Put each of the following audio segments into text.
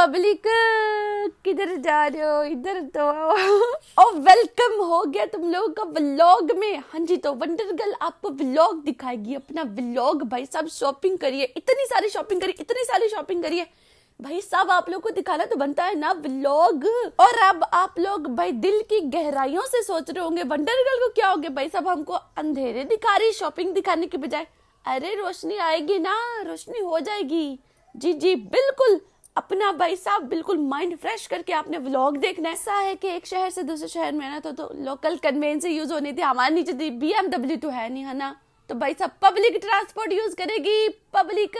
public किधर जा रहे हो इधर तो और वेलकम हो गया तुम लोगों का व्लॉग में हाँ जी तो वंडर गर्ल आपको व्लॉग दिखाएगी अपना व्लॉग भाई साहब शॉपिंग करिए इतनी सारी शॉपिंग करिए इतनी सारी शॉपिंग करिए भाई साहब आप लोग को दिखाना तो बनता है ना ब्लॉग और अब आप लोग भाई दिल की गहराइयों से सोच रहे होंगे वंडर गर्ल को क्या हो गया भाई साहब हमको अंधेरे दिखा रही शॉपिंग दिखाने के बजाय अरे रोशनी आएगी ना रोशनी हो जाएगी जी जी बिल्कुल अपना भाई साहब बिल्कुल माइंड फ्रेश करके आपने व्लॉग देखना ऐसा है कि एक शहर से दूसरे शहर में ना तो, तो लोकल कन्वेंस यूज होनी थी हमारे नीचे थी बी एमडब्ल्यू तो है नहीं है ना तो भाई साहब पब्लिक ट्रांसपोर्ट यूज करेगी पब्लिक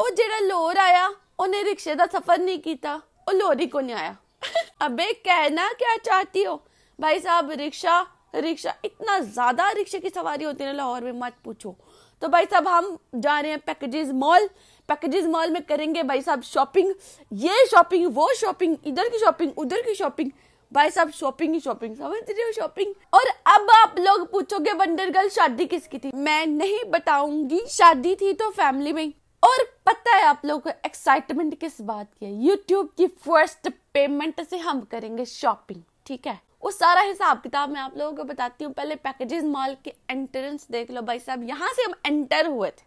ਉਹ ਜਿਹੜਾ लोर आया उन्हें रिक्शे का सफर नहीं किया और लोरी को नहीं आया अबे कहना क्या चाहती हो भाई साहब रिक्शा रिक्शा इतना ज़्यादा रिक्शे की सवारी होती है लाहौर में मत पूछो तो भाई साहब हम जा रहे हैं पैकेजेस मॉल पैकेजेस मॉल में करेंगे भाई साहब शॉपिंग ये शॉपिंग वो शॉपिंग इधर की शॉपिंग उधर की शॉपिंग भाई साहब शॉपिंग ही शॉपिंग समझ रहे हो शॉपिंग और अब आप लोग पूछोगे वंडर गर्ल शादी किसकी थी मैं नहीं बताऊंगी शादी थी तो फैमिली में और पता है आप लोगों को एक्साइटमेंट किस बात की है यूट्यूब की फर्स्ट पेमेंट से हम करेंगे शॉपिंग ठीक है वो सारा हिसाब किताब मैं आप लोगों को बताती हूँ पहले पैकेजेस मॉल के एंट्रेंस देख लो भाई साहब यहाँ से हम एंटर हुए थे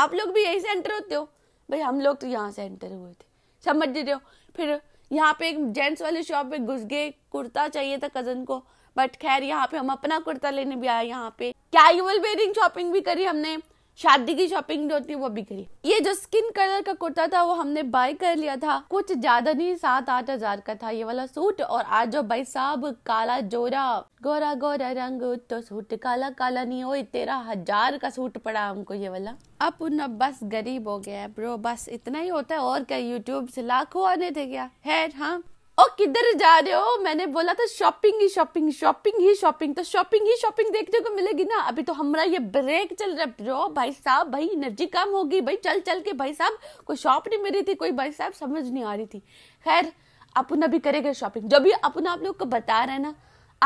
आप लोग भी यहीं से एंटर होते हो भाई हम लोग तो यहाँ से एंटर हुए थे समझ रहे हो फिर यहाँ पे एक जेंट्स वाली शॉप पे घुस गए कुर्ता चाहिए था कजन को बट खैर यहाँ पे हम अपना कुर्ता लेने भी आए यहाँ पे कैजुअल वेयरिंग शॉपिंग भी करी हमने शादी की शॉपिंग जो होती है वो भी करी ये जो स्किन कलर का कुर्ता था वो हमने बाय कर लिया था कुछ ज्यादा नहीं सात आठ हजार का था ये वाला सूट और आज जो भाई साहब काला जोरा गोरा गोरा रंग तो सूट काला काला नहीं हो तेरह हजार का सूट पड़ा हमको ये वाला अब न बस गरीब हो गया है ब्रो बस इतना ही होता है और क्या यूट्यूब से लाखों आने थे क्या है हाँ और किधर जा रहे हो मैंने बोला था शॉपिंग ही शॉपिंग शॉपिंग ही शॉपिंग तो शॉपिंग ही शॉपिंग देखने को मिलेगी ना अभी तो हमारा ये ब्रेक चल रहा है ब्रो भाई साहब भाई एनर्जी कम होगी भाई चल चल के भाई साहब कोई शॉप नहीं मिल रही थी कोई भाई साहब समझ नहीं आ रही थी खैर अपन अभी करेगा शॉपिंग जब भी अपन आप लोग को बता रहे हैं ना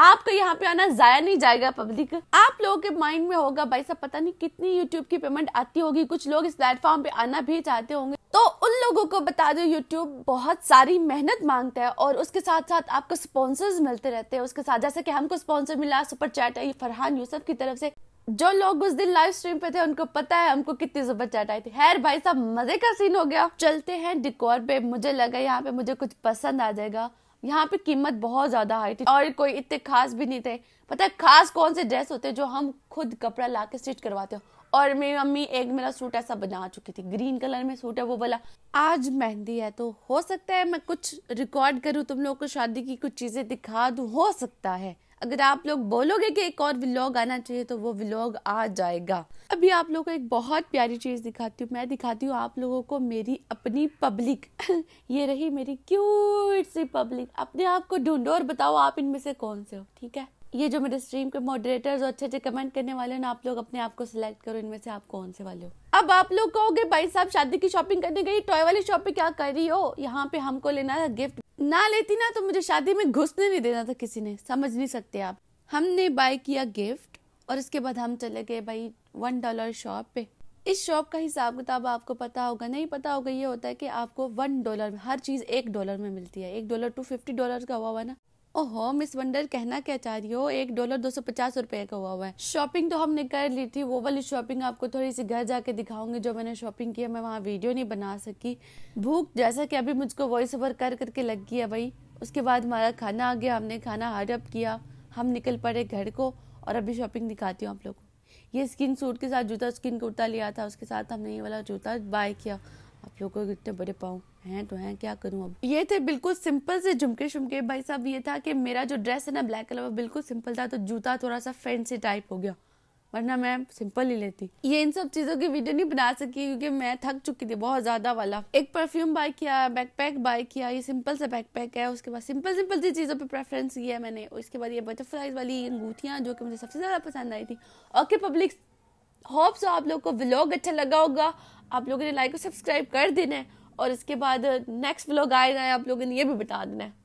आपका यहाँ पे आना जाया नहीं जाएगा पब्लिक आप लोगों के माइंड में होगा भाई साहब पता नहीं कितनी यूट्यूब की पेमेंट आती होगी कुछ लोग इस प्लेटफॉर्म पे आना भी चाहते होंगे तो उन लोगों को बता दो यूट्यूब बहुत सारी मेहनत मांगता है और उसके साथ साथ आपको स्पॉन्सर्स मिलते रहते हैं उसके साथ जैसे कि हमको स्पॉन्सर मिला सुपर चैट आई फरहान यूसुफ की तरफ से जो लोग उस दिन लाइव स्ट्रीम पे थे उनको पता है हमको कितनी सुपर चैट आई थी हैर भाई साहब मजे का सीन हो गया चलते हैं डिकोर पे मुझे लगा यहाँ पे मुझे कुछ पसंद आ जाएगा यहाँ पे कीमत बहुत ज्यादा हाई थी और कोई इतने खास भी नहीं थे पता है खास कौन से ड्रेस होते हैं जो हम खुद कपड़ा ला के स्टिच करवाते हो और मेरी मम्मी एक मेरा सूट ऐसा बना चुकी थी ग्रीन कलर में सूट है वो बोला आज मेहंदी है तो हो सकता है मैं कुछ रिकॉर्ड करूँ तुम लोग को शादी की कुछ चीज़ें दिखा दू हो सकता है अगर आप लोग बोलोगे कि एक और व्लॉग आना चाहिए तो वो व्लॉग आ जाएगा अभी आप लोगों को एक बहुत प्यारी चीज़ दिखाती हूँ मैं दिखाती हूँ आप लोगों को मेरी अपनी पब्लिक ये रही मेरी क्यूट सी पब्लिक अपने आप को ढूंढो और बताओ आप इनमें से कौन से हो ठीक है ये जो मेरे स्ट्रीम के मॉडरेटर्स और अच्छे अच्छे कमेंट करने वाले हैं आप लोग अपने आप को सिलेक्ट करो इनमें से आप कौन से वाले हो अब आप लोग कहोगे भाई साहब शादी की शॉपिंग करने गई टॉय वाली शॉप पे क्या कर रही हो यहाँ पे हमको लेना था गिफ्ट ना लेती ना तो मुझे शादी में घुसने नहीं देना था किसी ने समझ नहीं सकते आप हमने बाय किया गिफ्ट और इसके बाद हम चले गए भाई वन डॉलर शॉप पे इस शॉप का हिसाब किताब आपको पता होगा नहीं पता होगा ये होता है कि आपको वन डॉलर हर चीज़ एक डॉलर में मिलती है एक डॉलर टू फिफ्टी डॉलर का हुआ हुआ ना ओहो मिस वंडर कहना क्या चाह रही हो एक डॉलर दो सौ पचास रुपए का हुआ हुआ है शॉपिंग तो हमने कर ली थी वो वाली शॉपिंग आपको थोड़ी सी घर जाके दिखाऊंगी जो मैंने शॉपिंग की है मैं वहाँ वीडियो नहीं बना सकी भूख जैसा कि अभी मुझको वॉइस ओवर कर करके लग गई है भाई उसके बाद हमारा खाना आ गया हमने खाना हडअप किया हम निकल पड़े घर को और अभी शॉपिंग दिखाती हूँ आप लोग को ये स्किन सूट के साथ जूता स्किन कुर्ता लिया था उसके साथ हमने ये वाला जूता बाय किया आप लोग इतने बड़े पाओ हैं तो हैं क्या करूं अब ये थे बिल्कुल सिंपल से झुमके शुमके भाई साहब ये था कि मेरा जो ड्रेस है ना ब्लैक कलर वो बिल्कुल सिंपल था तो जूता थोड़ा सा फैंसी टाइप हो गया वरना मैं सिंपल ही लेती ये इन सब चीज़ों की वीडियो नहीं बना सकी क्योंकि मैं थक चुकी थी बहुत ज़्यादा वाला एक परफ्यूम बाय किया बैकपैक बाय किया ये सिंपल सा बैकपैक है उसके बाद सिंपल सिंपल सी चीज़ों पे प्रेफरेंस किया है मैंने उसके बाद ये बटरफ्लाइज वाली अंगूठियाँ जो कि मुझे सबसे ज़्यादा पसंद आई थी ओके पब्लिक होप्स आप लोग को व्लॉग अच्छा लगा होगा आप लोगों ने लाइक और सब्सक्राइब कर देना है और इसके बाद नेक्स्ट uh, व्लॉग आएगा आप लोगों ने ये भी बता देना है